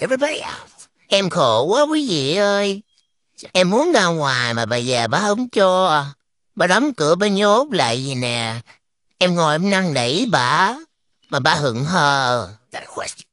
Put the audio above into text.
everybody else. Em khổ quá quý vị ơi. Em muốn ra ngoài mà bà già bà không cho. Bà đóng cửa bà nhốt lại gì nè. Em ngồi em năn nỉ bà. Mà bà hững hờ. That question.